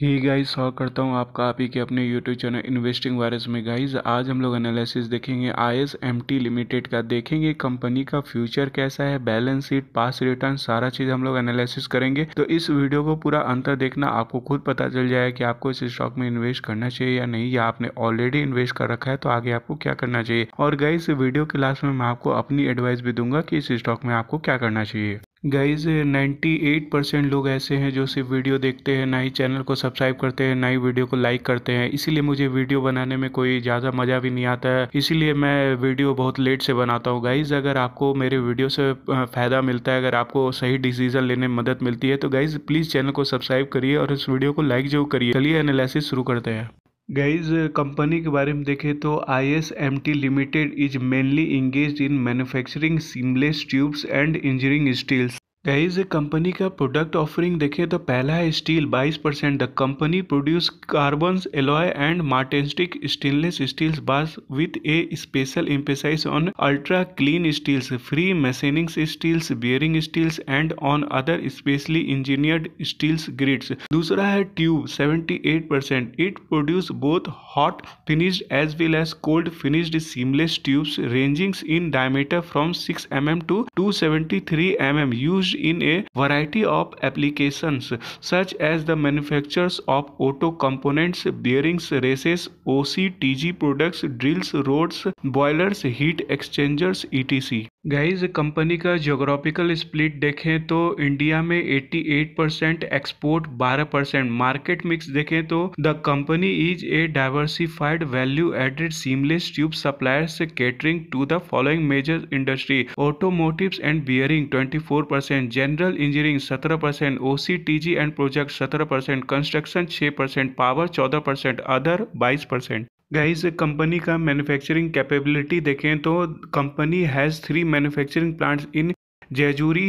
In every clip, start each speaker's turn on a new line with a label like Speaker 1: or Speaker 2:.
Speaker 1: ही guys स्वागत करता हूँ आपका आप ही के अपने यूट्यूब चैनल इन्वेस्टिंग वायरस में गाइस आज हम लोग एनालिसिस देखेंगे I S M T limited का देखेंगे कंपनी का फ्यूचर कैसा है बैलेंस शीट पास रिटर्न सारा चीज़ हम लोग एनालिसिस करेंगे तो इस वीडियो को पूरा अंतर देखना आपको खुद पता चल जाए कि आपको इस स्टॉक में इन्वेस्ट करना चाहिए या नहीं या आपने ऑलरेडी इन्वेस्ट कर रखा है तो आगे आपको क्या करना चाहिए और गाइस वीडियो के लास्ट में मैं आपको अपनी एडवाइस भी दूंगा कि इस स्टॉक में आपको क्या करना चाहिए गाइज 98 परसेंट लोग ऐसे हैं जो सिर्फ वीडियो देखते हैं ना ही चैनल को सब्सक्राइब करते हैं ना ही वीडियो को लाइक करते हैं इसीलिए मुझे वीडियो बनाने में कोई ज़्यादा मज़ा भी नहीं आता है इसीलिए मैं वीडियो बहुत लेट से बनाता हूँ गाइज़ अगर आपको मेरे वीडियो से फ़ायदा मिलता है अगर आपको सही डिसीजन लेने में मदद मिलती है तो गाइज़ प्लीज़ चैनल को सब्सक्राइब करिए और इस वीडियो को लाइक जरूर करिए चलिए एनालिसिस शुरू करते हैं गाइज कंपनी के बारे में देखें तो I S M T limited is mainly engage in manufacturing seamless tubes and engineering steels guys company का प्रोडक्ट ऑफरिंग देखें तो पहला है steel 22 percent the company produce carbon alloy and martensitic stainless steels bars with a special emphasis on ultra clean steels free machining steels bearing steels and on other specially engineered steels grades दूसरा है tube seventy percent it produce both hot finished as well as cold finished seamless tubes ranging in diameter from six m m to seventy m m use in a variety of applications such as the manufacturers of auto components, bearings, races, OCTG products, drills, rods, boilers, heat exchangers, etc. Guys company का geographical split देखें तो India में 88 percent export 12 percent market mix देखें तो the company is a diversified value added seamless tube suppliers catering to the following major industry automotive and bearing 24 percent general engineering 17 percent O and project 17 percent construction 6 percent power 14 percent other 22 percent guys company का manufacturing capability देखें तो company has three manufacturing plants in Jejuri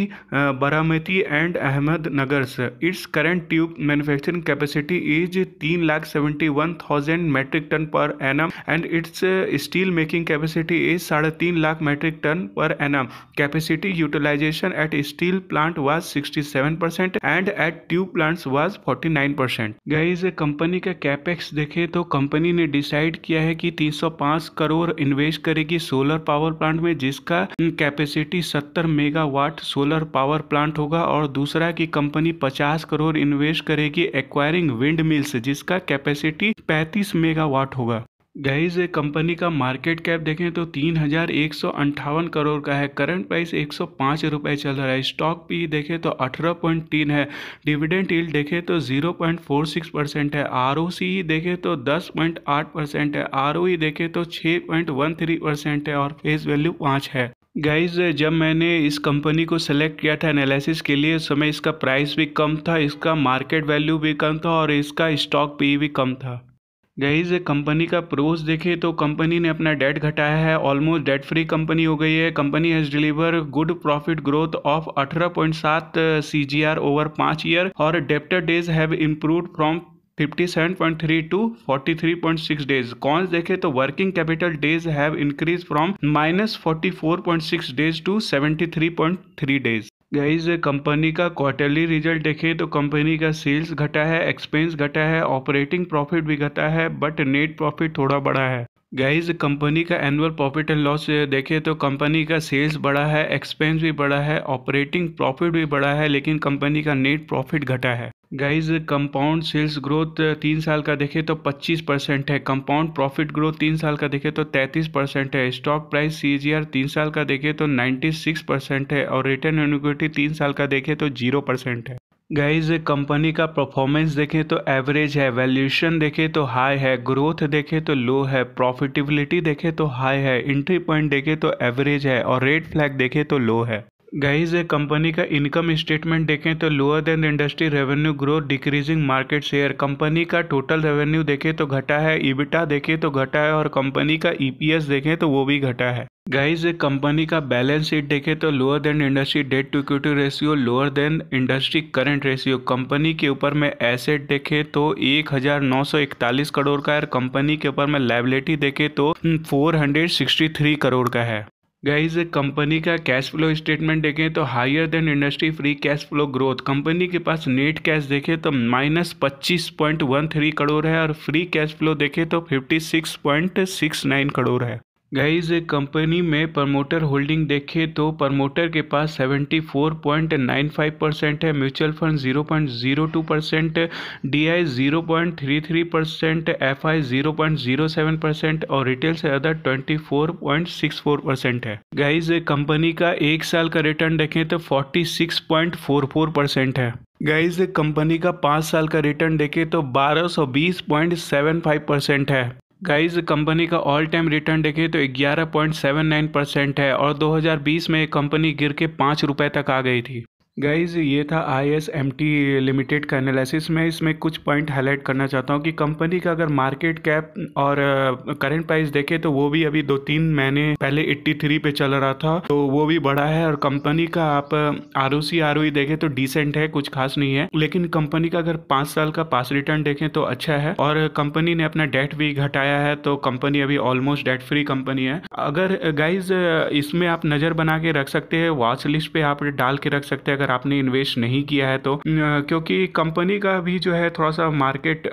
Speaker 1: Baramati and Ahmednagar its current tube manufacturing capacity is तीन lakh seventy one thousand metric ton per annum and its steel making capacity is साढ़े तीन lakh metric ton per annum capacity utilisation at steel plant was sixty seven percent and at tube plant was forty nine percent इस कंपनी का capex देखे तो company ने decide किया है कि तीन सौ पांच करोड़ इन्वेस्ट करेगी सोलर पावर प्लांट में जिसका कैपेसिटी सत्तर megawatt solar power plant होगा और दूसरा कि कंपनी 50 करोड़ इन्वेस्ट करेगी एक्वायरिंग विंड मिल्स जिसका कैपेसिटी 35 मेगावाट होगा गई कंपनी का मार्केट कैप देखें तो तीन हजार एक सौ अंठावन करोड़ का है करंट प्राइस एक सौ पाँच रुपये चल रहा है स्टॉक पी देखें तो अठारह पॉइंट तीन है डिविडेंड यील्ड देखें तो zero point four six percent है आर ओ सी ही देखें तो दस पॉइंट आठ परसेंट है आर ओ ई देखें तो छः पॉइंट वन थ्री परसेंट है और फेस वैल्यू पाँच है गाइज जब मैंने इस कंपनी को सेलेक्ट किया था एनालिसिस के लिए उस समय इसका प्राइस भी कम था इसका मार्केट वैल्यू भी कम था और इसका स्टॉक पी भी कम था गाइज कंपनी का प्रोस देखें तो कंपनी ने अपना डेट घटाया है ऑलमोस्ट डेट फ्री कंपनी हो गई है company has deliver good profit growth of 18.7 CAGR over पाँच ईयर और debtor days have improve from fifty seven point three to forty three point six days कौन देखे तो working capital days have increase from minus forty four point six days to seventy three point three days guys company का quarterly result देखें तो company का sales घटा है expense घटा है ऑपरेटिंग प्रॉफिट भी घटा है बट नेट प्रॉफिट थोड़ा बढ़ा है गाइज कंपनी का एनुअल प्रॉफिट एंड लॉस देखें तो कंपनी का सेल्स बढ़ा है एक्सपेंस भी बढ़ा है ऑपरेटिंग प्रॉफिट भी बढ़ा है लेकिन कंपनी का नेट प्रॉफिट घटा है गाइज कंपाउंड सेल्स ग्रोथ तीन साल का देखें तो 25 परसेंट है कंपाउंड प्रॉफिट ग्रोथ तीन साल का देखें तो 33 परसेंट है stock price C G R तीन साल का देखें तो 96 परसेंट है और रिटर्न एनिक्विटी तीन साल का देखें तो जीरो परसेंट है गाइज कंपनी का परफॉर्मेंस देखें तो एवरेज है वैल्यूशन देखें तो हाई है ग्रोथ देखें तो लो है प्रॉफिटेबिलिटी देखें तो हाई है एंट्री पॉइंट देखें तो एवरेज है और रेड फ्लैग देखें तो लो है गाइज एक कंपनी का इनकम स्टेटमेंट देखें तो lower than industry revenue growth decreasing market share company का टोटल रेवेन्यू देखें तो घटा है इबिटा देखें तो घटा है और कंपनी का ईपीएस देखें तो वो भी घटा है गाइज एक कंपनी का बैलेंस शीट देखें तो lower than industry debt to equity ratio lower than industry current ratio company के ऊपर में एसेट देखें तो 1941 करोड़ का है कंपनी के ऊपर में लाइबिलिटी देखें तो 463 हम्म, करोड़ का है गाइज कंपनी का कैश फ्लो स्टेटमेंट देखें तो higher than industry free cash flow growth company के पास नेट कैश देखें तो माइनस पच्चीस पॉइंट वन थ्री करोड़ है और फ्री कैश फ्लो देखें तो fifty six point six nine crore है गाइज कंपनी में प्रमोटर होल्डिंग देखें तो प्रमोटर के पास 74.95 परसेंट है mutual fund 0.02 percent D I zero percent F I zero percent और रिटेल से अदर 24.64 परसेंट है गाइज कंपनी का एक साल का रिटर्न देखें तो 46.44 परसेंट है गाइज कंपनी का पाँच साल का रिटर्न देखें तो 1220.75 परसेंट है गाइज कंपनी का ऑल टाइम रिटर्न देखें तो 11.79 परसेंट है और 2020 में कंपनी गिर के पाँच रुपये तक आ गई थी गाइज ये था I S M T limited का एनालिसिस मैं इसमें कुछ पॉइंट हाईलाइट करना चाहता हूँ कि कंपनी का अगर मार्केट कैप और करंट प्राइस देखें तो वो भी अभी दो तीन महीने पहले 83 पे चल रहा था तो वो भी बढ़ा है और कंपनी का आप are O C R O देखें तो डिसेंट है कुछ खास नहीं है लेकिन कंपनी का अगर पाँच साल का पास रिटर्न देखें तो अच्छा है और कंपनी ने अपना डेट भी घटाया है तो कंपनी अभी ऑलमोस्ट डेट फ्री कंपनी है अगर गाइज इसमें आप नज़र बना के रख सकते हैं वॉच लिस्ट पे आप डाल के रख सकते हैं अगर अगर आपने इन्वेस्ट नहीं किया है तो क्योंकि कंपनी का भी जो है थोड़ा सा मार्केट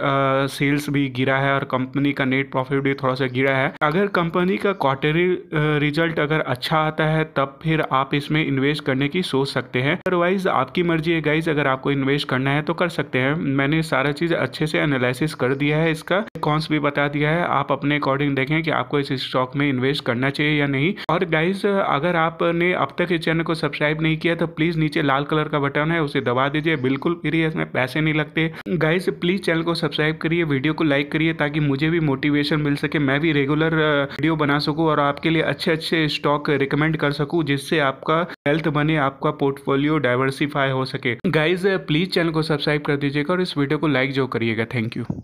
Speaker 1: सेल्स भी गिरा है और कंपनी का नेट प्रॉफिट भी थोड़ा सा गिरा है अगर कंपनी का क्वार्टरी रिजल्ट अगर अच्छा आता है तब फिर आप इसमें इन्वेस्ट करने की सोच सकते हैं अदरवाइज आपकी मर्जी है गाइज अगर आपको इन्वेस्ट करना है तो कर सकते हैं मैंने सारा चीज अच्छे से एनालिसिस कर दिया है इसका कॉन्स भी बता दिया है आप अपने अकॉर्डिंग देखें कि आपको इस स्टॉक में इन्वेस्ट करना चाहिए या नहीं और गाइज अगर आपने अब तक इस चैनल को सब्सक्राइब नहीं किया तो प्लीज नीचे लाल कलर का बटन है उसे दबा दीजिए बिल्कुल फ्री है इसमें पैसे नहीं लगते गाइस प्लीज़ चैनल को सब्सक्राइब करिए वीडियो को लाइक करिए ताकि मुझे भी मोटिवेशन मिल सके मैं भी रेगुलर वीडियो बना सकूँ और आपके लिए अच्छे अच्छे स्टॉक रिकमेंड कर सकूँ जिससे आपका हेल्थ बने आपका पोर्टफोलियो डाइवर्सिफाई हो सके गाइज प्लीज़ चैनल को सब्सक्राइब कर दीजिएगा और इस वीडियो को लाइक जो करिएगा थैंक यू